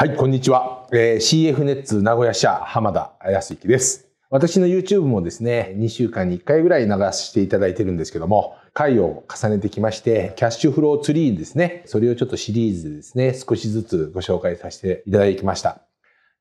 はい、こんにちは。えー、CF ネッツ名古屋社浜田康之です。私の YouTube もですね、2週間に1回ぐらい流していただいてるんですけども、回を重ねてきまして、キャッシュフローツリーですね、それをちょっとシリーズですね、少しずつご紹介させていただきました。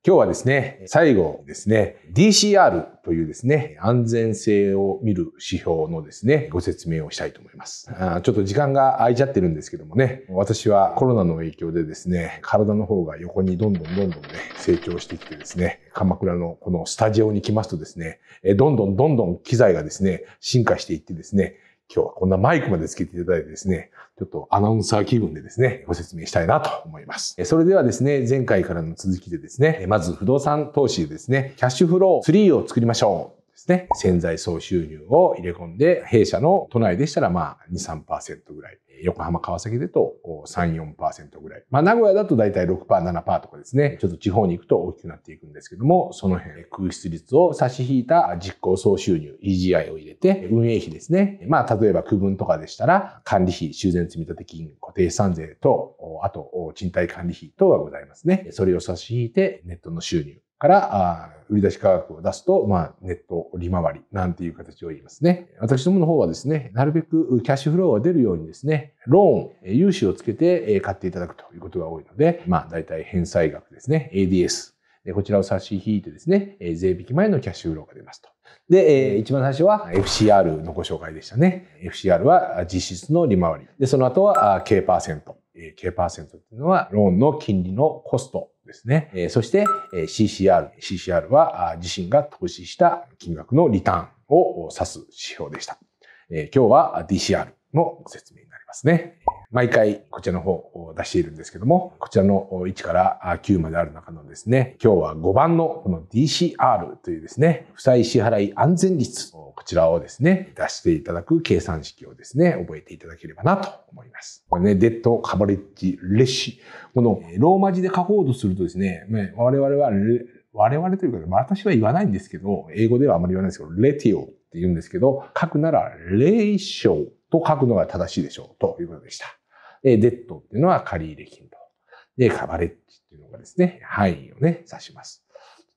今日はですね、最後ですね、DCR というですね、安全性を見る指標のですね、ご説明をしたいと思います。あちょっと時間が空いちゃってるんですけどもね、私はコロナの影響でですね、体の方が横にどんどんどんどんね、成長してきてですね、鎌倉のこのスタジオに来ますとですね、どんどんどんどん機材がですね、進化していってですね、今日はこんなマイクまでつけていただいてですね、ちょっとアナウンサー気分でですね、ご説明したいなと思います。それではですね、前回からの続きでですね、まず不動産投資ですね、キャッシュフロー3を作りましょう。ね、潜在総収入を入れ込んで、弊社の都内でしたらまあ2、3%ぐらい。横浜、川崎でと3、4%ぐらい。まあ名古屋だと大体6%、7%とかですね。ちょっと地方に行くと大きくなっていくんですけども、その辺、空室率を差し引いた実行総収入、EGI を入れて、運営費ですね。まあ例えば区分とかでしたら、管理費、修繕積立金、固定資産税と、あと賃貸管理費等がございますね。それを差し引いて、ネットの収入。から売り出し価格を出すと、まあ、ネット利回りなんていう形を言いますね。私どもの方はですね、なるべくキャッシュフローが出るようにですね、ローン、融資をつけて買っていただくということが多いので、まあ、大体返済額ですね、ADS。こちらを差し引いてですね、税引き前のキャッシュフローが出ますと。で、一番最初は FCR のご紹介でしたね。FCR は実質の利回り。で、その後は K%。K% っていうのはローンの金利のコストですね。えそして、え CCR。CCR は自身が投資した金額のリターンを指す指標でした。え今日は DCR の説明ますね。毎回こちらの方を出しているんですけども、こちらの1から9まである中のですね、今日は5番のこの DCR というですね、負債支払い安全率、こちらをですね、出していただく計算式をですね、覚えていただければなと思います。これね、デッドカバレッジレシ。このローマ字で書こうとするとですね、我々は、我々というか、私は言わないんですけど、英語ではあまり言わないんですけど、レティオって言うんですけど、書くなら、レーショと書くのが正しいでしょうということでした。で、デッドっていうのは借入金と。で、カバレッジっていうのがですね、範囲をね、指します。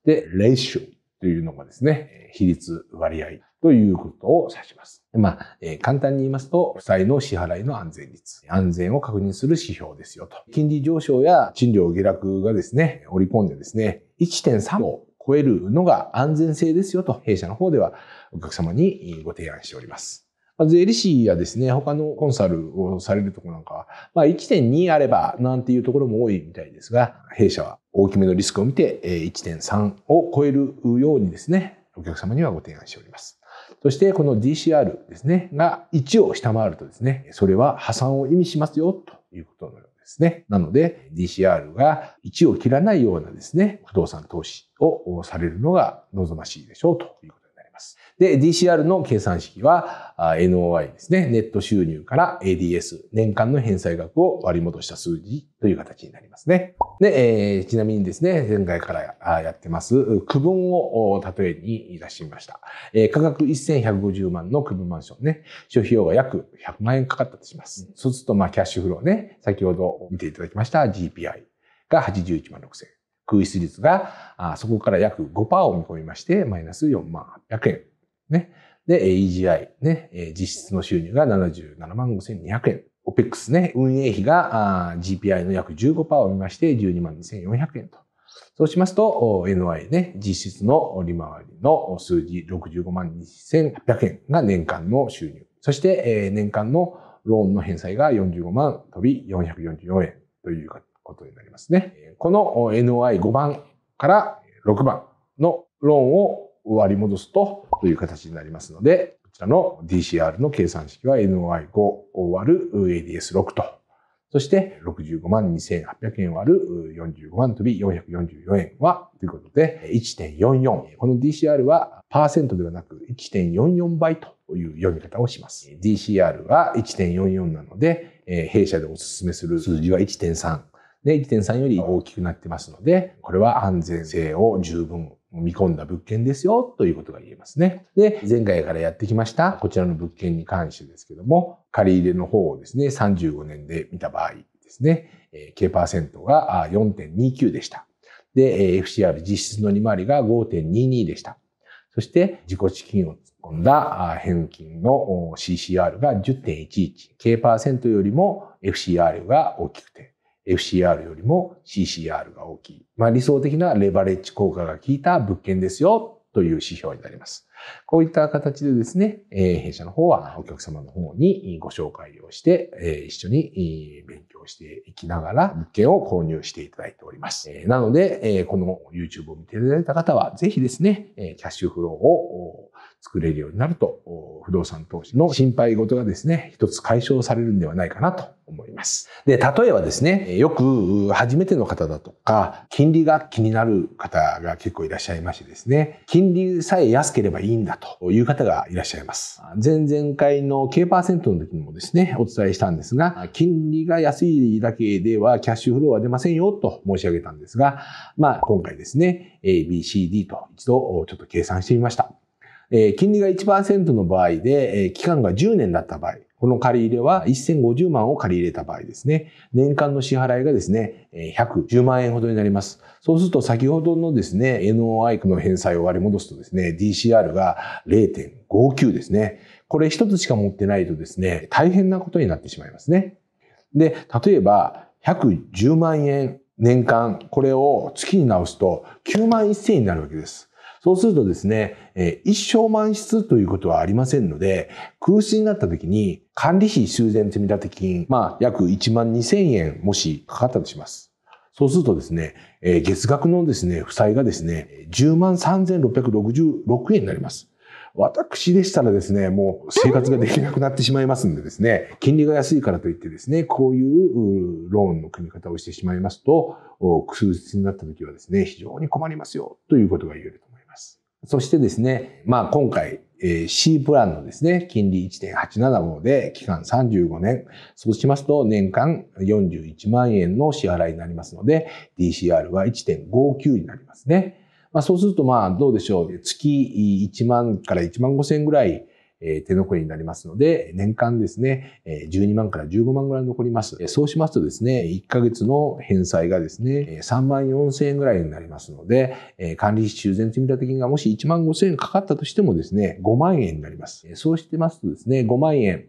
で、レーショというのがですね、比率割合ということを指します。まあ、えー、簡単に言いますと、負債の支払いの安全率、安全を確認する指標ですよと。金利上昇や賃料下落がですね、織り込んでですね、1.3を超えるのが安全性ですよと、弊社の方ではお客様にご提案しております。税理士やですね、他のコンサルをされるとこなんかは、まあ1.2あればなんていうところも多いみたいですが、弊社は大きめのリスクを見て1.3を超えるようにですね、お客様にはご提案しております。そしてこの DCR ですね、が1を下回るとですね、それは破産を意味しますよということのようですね。なので DCR が1を切らないようなですね、不動産投資をされるのが望ましいでしょうということで、DCR の計算式は NOI ですね、ネット収入から ADS、年間の返済額を割り戻した数字という形になりますね。で、えー、ちなみにですね、前回からやってます、区分を例えに出しました。えー、価格1150万の区分マンションね、消費用が約100万円かかったとします。そうすると、まあ、キャッシュフローね、先ほど見ていただきました GPI が81万6000円。空室率が、あそこから約5%を見込みまして、マイナス4万800円。ね。で、EGI、ね、実質の収入が77万5200円。OPEX ね、運営費が GPI の約15%を見まして、12万2400円と。そうしますと、NI ね、実質の利回りの数字65万2800円が年間の収入。そして、年間のローンの返済が45万飛び444円ということになりますね。この NI5 番から6番のローンを割り戻すとという形になりますので、こちらの DCR の計算式は NOI5 を割る ADS6 と、そして65万2800円割る45万飛び444円は、ということで1.44。この DCR はパーセントではなく1.44倍という読み方をします。DCR は1.44なので、え弊社でお勧めする数字は1.3。で、1.3より大きくなってますので、これは安全性を十分見込んだ物件ですよということが言えますね。で、前回からやってきましたこちらの物件に関してですけども、借り入れの方をですね、35年で見た場合ですね、K% が4.29でした。で、FCR 実質の利回りが5.22でした。そして、自己資金を突っ込んだ返金の CCR が10.11、K% よりも FCR が大きくて、FCR よりも CCR が大きい。まあ、理想的なレバレッジ効果が効いた物件ですよという指標になります。こういった形でですね、え弊社の方はお客様の方にご紹介をして、え一緒に勉強していきながら物件を購入していただいております。えなので、えこの YouTube を見ていただいた方は、ぜひですね、キャッシュフローを作れるようになると、不動産投資の心配事がですね、一つ解消されるんではないかなと思います。で、例えばですね、よく初めての方だとか、金利が気になる方が結構いらっしゃいましてですね、金利さえ安ければいいんだという方がいらっしゃいます。前々回の K% の時にもですね、お伝えしたんですが、金利が安いだけではキャッシュフローは出ませんよと申し上げたんですが、まあ今回ですね、ABCD と一度ちょっと計算してみました。え金利が1%の場合で、え期間が10年だった場合、この借り入れは1050万を借り入れた場合ですね、年間の支払いがですね、110万円ほどになります。そうすると先ほどのですね、NOI の返済を割り戻すとですね、DCR が0.59ですね。これ一つしか持ってないとですね、大変なことになってしまいますね。で、例えば、110万円年間、これを月に直すと9万1000円になるわけです。そうするとですね、えー、一生満室ということはありませんので、空室になった時に管理費修繕積立金、まあ約1万2000円もしかかったとします。そうするとですね、えー、月額のですね、負債がですね、10万3666円になります。私でしたらですね、もう生活ができなくなってしまいますんでですね、金利が安いからといってですね、こういうローンの組み方をしてしまいますと、空室になった時はですね、非常に困りますよということが言えるそしてですね、まあ今回、えー、C プランのですね、金利1.875で期間35年。そうしますと年間41万円の支払いになりますので、DCR は1.59になりますね。まあそうするとまあどうでしょう。月1万から1万5千ぐらいえ手残りになりますので、年間ですね、え12万から15万ぐらい残ります。そうしますとですね、1ヶ月の返済がですね、3万4千円ぐらいになりますので、え管理費修繕積立金がもし1万5千円かかったとしてもですね、5万円になります。そうしてますとですね、5万円、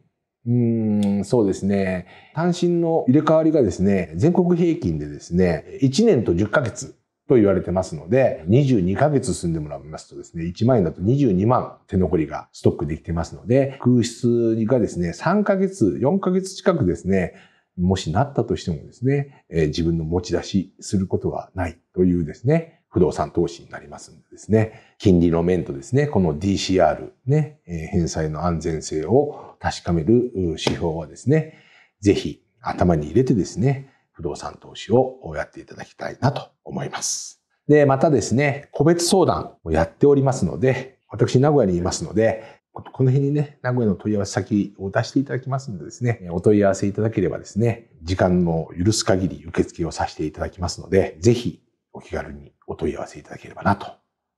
うーん、そうですね。単身の入れ替わりがですね、全国平均でですね、1年と10ヶ月と言われてますので、22ヶ月進んでもらいますとですね、1万円だと22万手残りがストックできてますので、空室がですね、3ヶ月、4ヶ月近くですね、もしなったとしてもですね、自分の持ち出しすることはないというですね、不動産投資になりますんでですね、金利の面とですね、この DCR ね、返済の安全性を確かめる指標はですね、ぜひ頭に入れてですね、不動産投資をやっていただきたいなと思います。で、またですね、個別相談をやっておりますので、私名古屋にいますので、この辺にね、名古屋の問い合わせ先を出していただきますのでですね、お問い合わせいただければですね、時間の許す限り受付をさせていただきますので、ぜひお気軽にお問い合わせいただければなと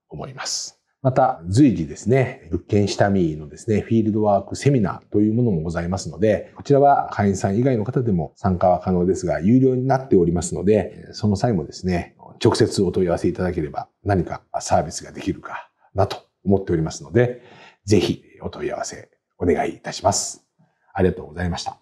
思います。また、随時ですね、物件下見のですね、フィールドワークセミナーというものもございますので、こちらは会員さん以外の方でも参加は可能ですが、有料になっておりますので、その際もですね、直接お問い合わせいただければ何かサービスができるかなと思っておりますので、ぜひお問い合わせお願いいたします。ありがとうございました。